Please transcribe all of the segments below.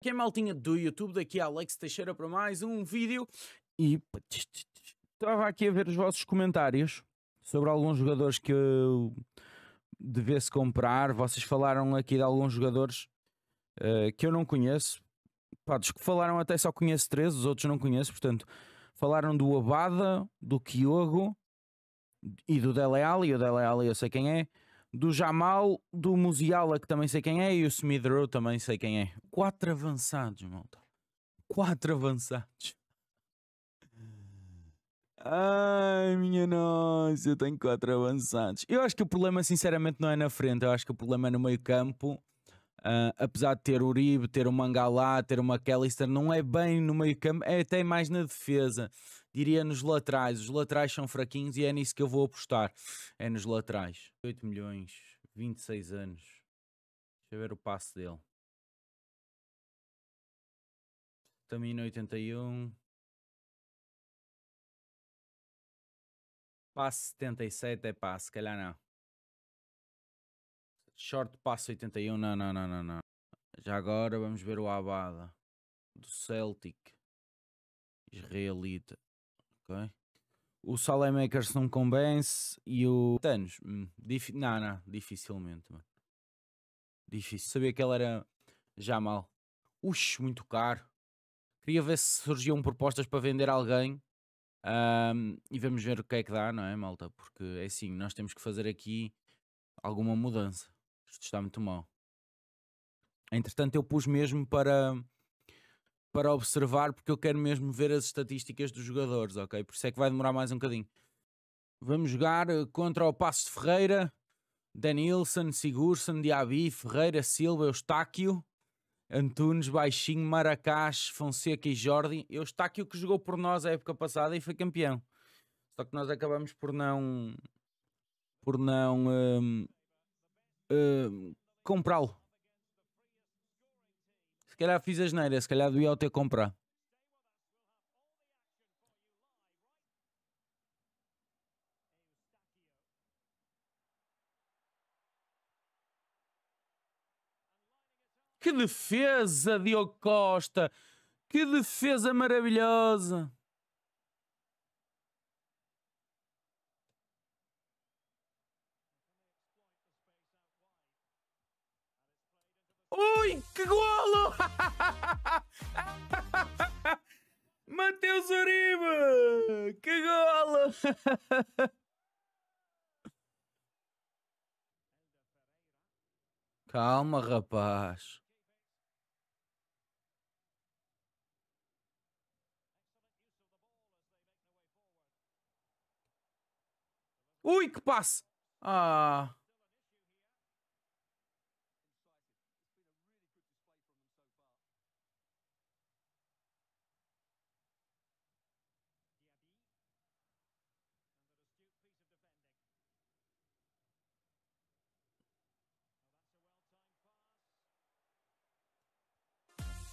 Que é mal tinha do YouTube, daqui a é Alex Teixeira para mais um vídeo e estava aqui a ver os vossos comentários sobre alguns jogadores que eu devesse comprar. Vocês falaram aqui de alguns jogadores uh, que eu não conheço. Pá, dos que falaram até só conheço três, os outros não conheço, portanto, falaram do Abada, do Kyogo e do Dele Alli. O Dele Alli eu sei quem é do Jamal, do Musiala, que também sei quem é, e o Smith Rowe também sei quem é. Quatro avançados, malta. Quatro avançados. Ai, minha nossa, eu tenho quatro avançados. Eu acho que o problema, sinceramente, não é na frente. Eu acho que o problema é no meio campo Uh, apesar de ter o Uribe, ter o Mangalá, ter o McAllister, não é bem no meio campo, é até mais na defesa. Diria nos laterais. Os laterais são fraquinhos e é nisso que eu vou apostar. É nos laterais. 8 milhões, 26 anos. Deixa eu ver o passe dele. Também no 81. Passe 77 é passe, se calhar não. Short passa 81. Não, não, não, não, não. Já agora vamos ver o Abada do Celtic israelita. Ok. O Salem Makers não convence e o Thanos, hum, dif... não, não, dificilmente, mano. Difícil. Sabia que ele era já mal. Ux, muito caro. Queria ver se surgiam propostas para vender alguém. Um, e vamos ver o que é que dá, não é, malta? Porque é assim, nós temos que fazer aqui alguma mudança. Isto está muito mal. Entretanto, eu pus mesmo para, para observar, porque eu quero mesmo ver as estatísticas dos jogadores, ok? Por isso é que vai demorar mais um bocadinho. Vamos jogar eh, contra o Passo Ferreira, Danilson, Sigurdsson, Diaby, Ferreira, Silva, Eustáquio, Antunes, Baixinho, Maracás, Fonseca e Jordi. Eustáquio que jogou por nós a época passada e foi campeão. Só que nós acabamos por não por não um, Hum, comprá-lo. Se calhar fiz a neiras, se calhar devia ter comprar. Que defesa, Diogo Costa! Que defesa maravilhosa! Ui, que golo! Mateus Uribe! Que golo! Calma, rapaz. Ui, que passe! Ah...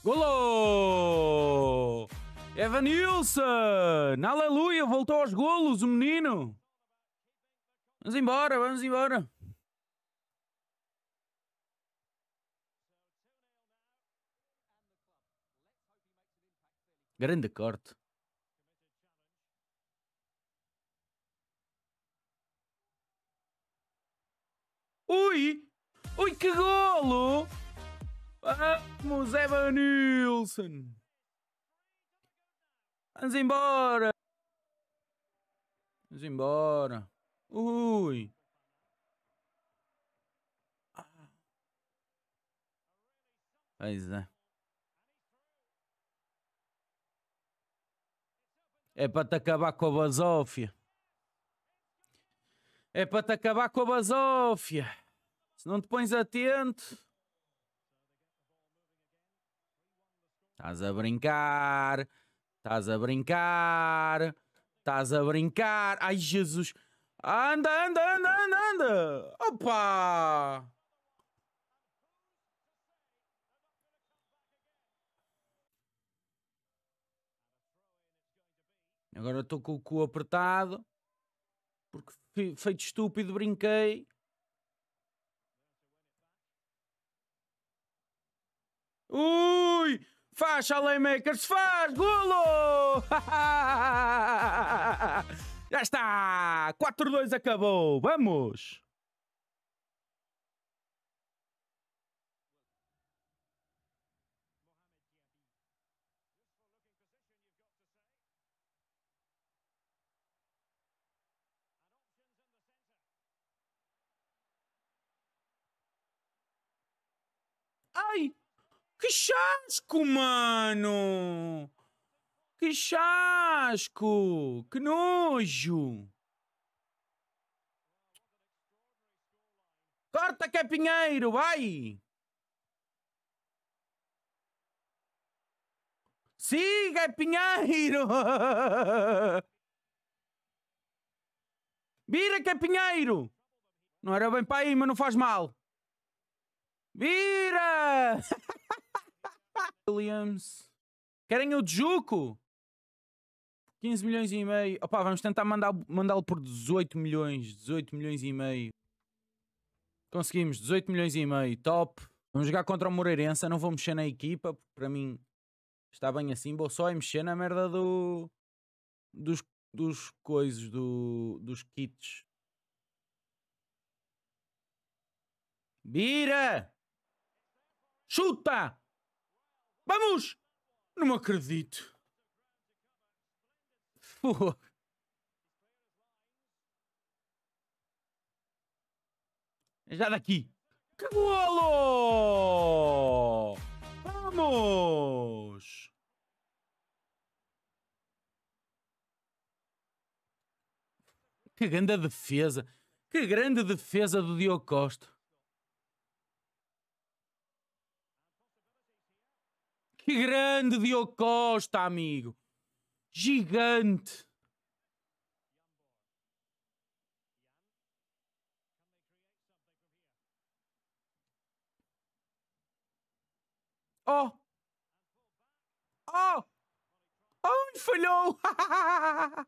Golo! Evanilson! Aleluia! Voltou aos golos, o menino! Vamos embora, vamos embora! Grande corte. Ui! Ui, que golo! Vamos, Evanilson! Vamos embora! Vamos embora! Ui! Pois é. É para te acabar com a basófia. É para te acabar com a basófia. Se não te pões atento. Estás a brincar, estás a brincar, estás a brincar. Ai, Jesus. Anda, anda, anda, anda, anda. Opa! Agora estou com o cu apertado. Porque feito estúpido brinquei. Ui! Faixa Makers, faz golo! Já está! 4-2 acabou! Vamos! Ai! Que chasco, mano! Que chasco! Que nojo! Corta, que é Pinheiro, vai! Siga, é Pinheiro! Vira, que é Pinheiro! Não era bem para aí, mas não faz mal. Vira! Williams. Querem o Juco? 15 milhões e meio. Opa, vamos tentar mandá-lo mandá por 18 milhões. 18 milhões e meio. Conseguimos 18 milhões e meio. Top. Vamos jogar contra o Moreirense. Não vou mexer na equipa, porque para mim está bem assim. Vou só mexer na merda do. dos, dos coisas, do, dos kits. Vira! Chuta! Vamos! Não acredito. Pô. É já daqui. Que golo! Vamos! Que grande defesa. Que grande defesa do Diogo Costa. Que grande Diogo Costa, amigo! Gigante! Oh! Oh! Oh, falhou?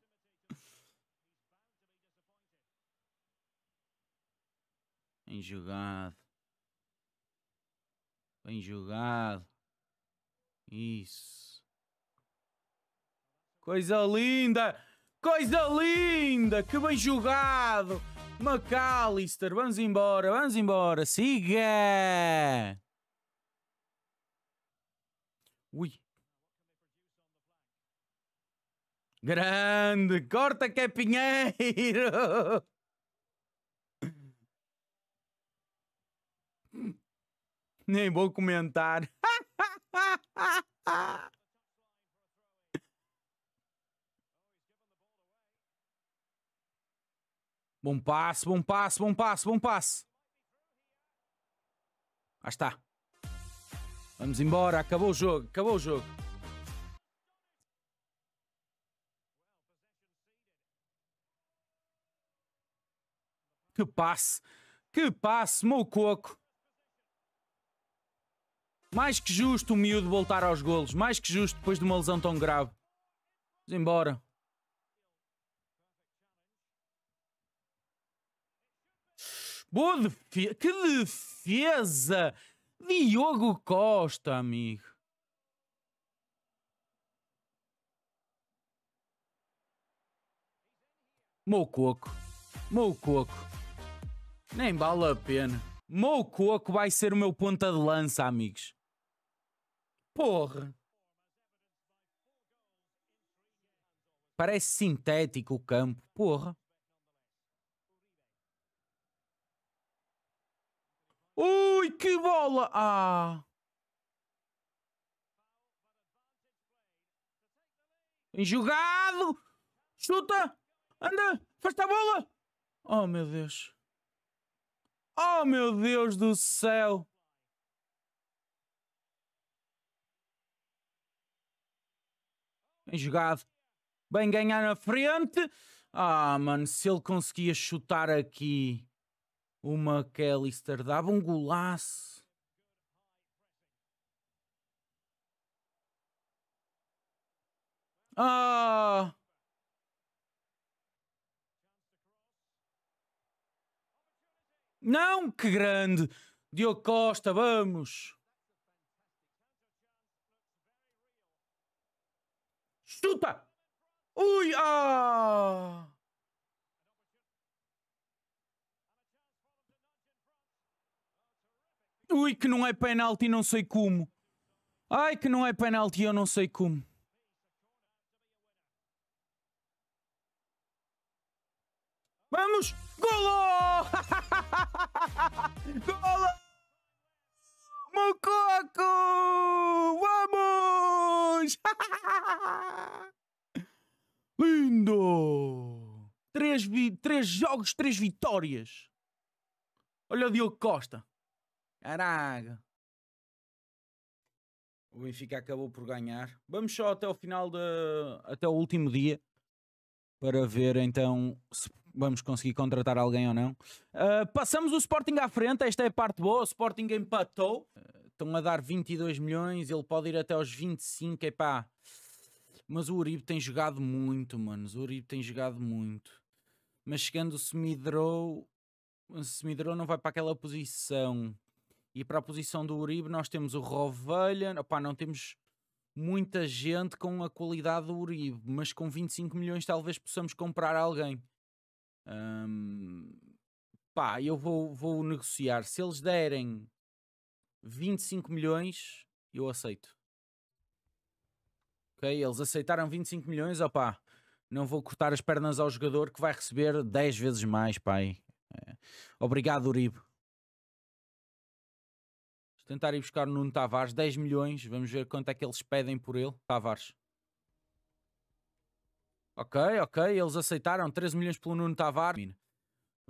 Bem jogado. Bem jogado. Isso. Coisa linda! Coisa linda! Que bem jogado! McAllister, vamos embora, vamos embora, siga! Ui! Grande! Corta que é pinheiro! Nem vou comentar. Bom passe, bom passe, bom passe, bom passe. Ah está. Vamos embora, acabou o jogo, acabou o jogo. Que passe, que passe, meu coco. Mais que justo o miúdo voltar aos golos, mais que justo depois de uma lesão tão grave. Vamos embora. Boa defesa. Que defesa! Diogo Costa, amigo. Mou coco. Nem vale a pena. coco vai ser o meu ponta de lança, amigos. Porra. Parece sintético o campo. Porra. Ui, que bola! Ah! Enjugado! Chuta! Anda! Faz-te a bola! Oh, meu Deus! Oh, meu Deus do céu! Enjugado. Bem ganhar na frente. Ah, mano, se ele conseguia chutar aqui... Uma Kellister dava um golaço. Ah! Não, que grande! Diogo Costa, vamos! Chuta! Ui! Ah! Ui, que não é penalti, não sei como. Ai, que não é penalti, eu não sei como. Vamos! Golo! Golo! Mococo! Vamos! Lindo! Três, três jogos, três vitórias. Olha o Diogo Costa. Caraca. O Benfica acabou por ganhar. Vamos só até o final de, até o último dia para ver então se vamos conseguir contratar alguém ou não. Uh, passamos o Sporting à frente, esta é a parte boa. O Sporting empatou, uh, estão a dar 22 milhões, ele pode ir até aos 25, epá. Mas o Uribe tem jogado muito, mano. O Uribe tem jogado muito. Mas chegando o Smidrow, o Smidrow não vai para aquela posição. E para a posição do Uribe nós temos o Rovelha, opá, não temos muita gente com a qualidade do Uribe, mas com 25 milhões talvez possamos comprar alguém. Um, pá, eu vou, vou negociar. Se eles derem 25 milhões, eu aceito. Ok? Eles aceitaram 25 milhões, opá, não vou cortar as pernas ao jogador que vai receber 10 vezes mais, pai. É. Obrigado, Uribe tentar ir buscar o Nuno Tavares, 10 milhões, vamos ver quanto é que eles pedem por ele. Tavares. Ok, ok, eles aceitaram 13 milhões pelo Nuno Tavares.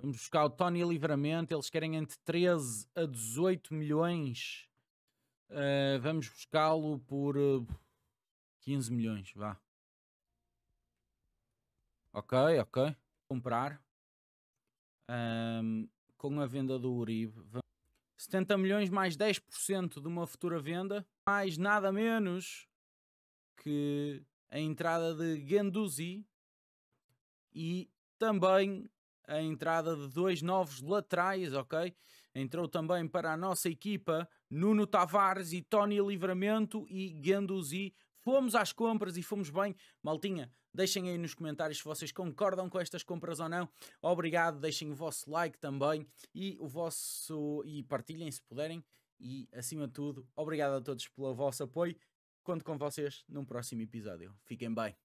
Vamos buscar o Tony Livramento, eles querem entre 13 a 18 milhões. Uh, vamos buscá-lo por uh, eh, 15 milhões, vá. Ok, ok. Comprar. Um, com a venda do Uribe, 70 milhões mais 10% de uma futura venda, mais nada menos que a entrada de Ganduzi e também a entrada de dois novos laterais, ok? Entrou também para a nossa equipa Nuno Tavares e Tony Livramento e Ganduzi fomos às compras e fomos bem. Maltinha, deixem aí nos comentários se vocês concordam com estas compras ou não. Obrigado, deixem o vosso like também e o vosso e partilhem se puderem. E acima de tudo, obrigado a todos pelo vosso apoio. Conto com vocês num próximo episódio. Fiquem bem.